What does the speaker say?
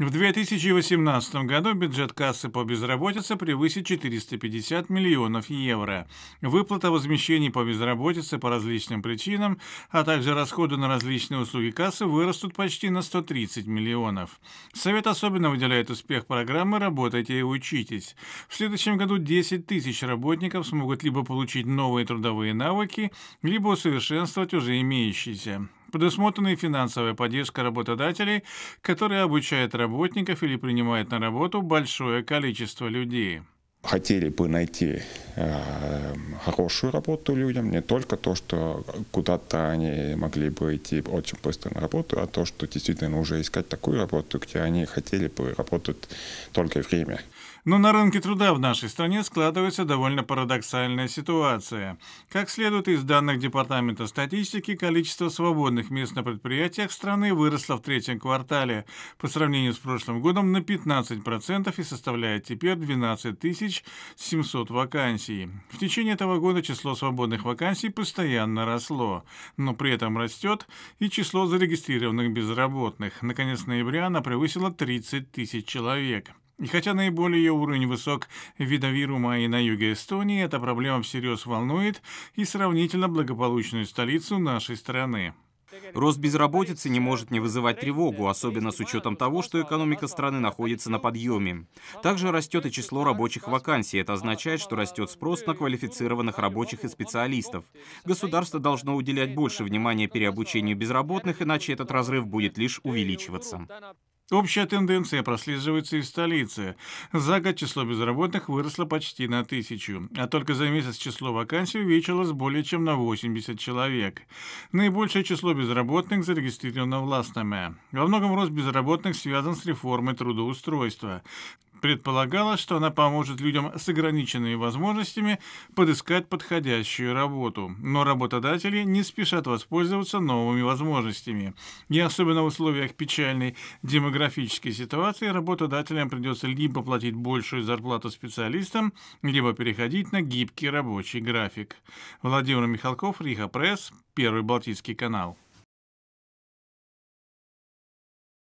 В 2018 году бюджет кассы по безработице превысит 450 миллионов евро. Выплата возмещений по безработице по различным причинам, а также расходы на различные услуги кассы вырастут почти на 130 миллионов. Совет особенно выделяет успех программы «Работайте и учитесь». В следующем году 10 тысяч работников смогут либо получить новые трудовые навыки, либо усовершенствовать уже имеющиеся. Предусмотрена и финансовая поддержка работодателей, которые обучают работников или принимают на работу большое количество людей хотели бы найти э, хорошую работу людям, не только то, что куда-то они могли бы идти очень быстро на работу, а то, что действительно уже искать такую работу, где они хотели бы работать только время. Но на рынке труда в нашей стране складывается довольно парадоксальная ситуация. Как следует из данных Департамента статистики, количество свободных мест на предприятиях страны выросло в третьем квартале по сравнению с прошлым годом на 15% и составляет теперь 12 700 вакансий. В течение этого года число свободных вакансий постоянно росло, но при этом растет и число зарегистрированных безработных. На конец ноября она превысила 30 тысяч человек. И хотя наиболее ее уровень высок видовирума и на юге Эстонии, эта проблема всерьез волнует и сравнительно благополучную столицу нашей страны. Рост безработицы не может не вызывать тревогу, особенно с учетом того, что экономика страны находится на подъеме. Также растет и число рабочих вакансий. Это означает, что растет спрос на квалифицированных рабочих и специалистов. Государство должно уделять больше внимания переобучению безработных, иначе этот разрыв будет лишь увеличиваться. Общая тенденция прослеживается и в столице. За год число безработных выросло почти на тысячу, а только за месяц число вакансий увеличилось более чем на 80 человек. Наибольшее число безработных зарегистрировано в Ластаме. Во многом рост безработных связан с реформой трудоустройства. Предполагалось, что она поможет людям с ограниченными возможностями подыскать подходящую работу, но работодатели не спешат воспользоваться новыми возможностями. И особенно в условиях печальной демографической ситуации работодателям придется либо платить большую зарплату специалистам, либо переходить на гибкий рабочий график. Владимир Михалков, Риха Пресс, Первый Балтийский канал.